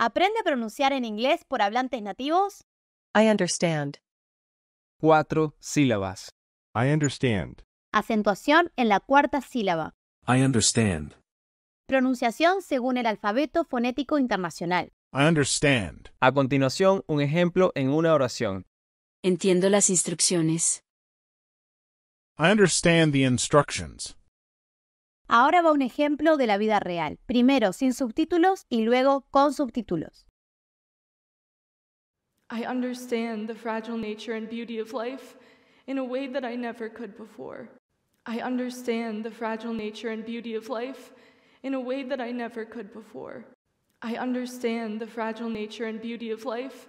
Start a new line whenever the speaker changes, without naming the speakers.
¿Aprende a pronunciar en inglés por hablantes nativos?
I understand. Cuatro sílabas. I understand.
Acentuación en la cuarta sílaba.
I understand.
Pronunciación según el alfabeto fonético internacional.
I understand. A continuación, un ejemplo en una oración. Entiendo las instrucciones. I understand the instructions.
Ahora va un ejemplo de la vida real, primero sin subtítulos y luego con subtítulos.
I understand the fragile nature and beauty of life in a way that I never could before. I understand the fragile nature and beauty of life in a way that I never could before. I understand the fragile nature and beauty of life